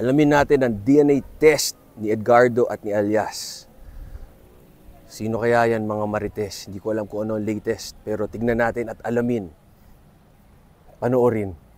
Alamin natin ang DNA test ni Edgardo at ni Alias. Sino kaya yan mga marites? Hindi ko alam kung ano ang latest pero tignan natin at alamin. Panoorin.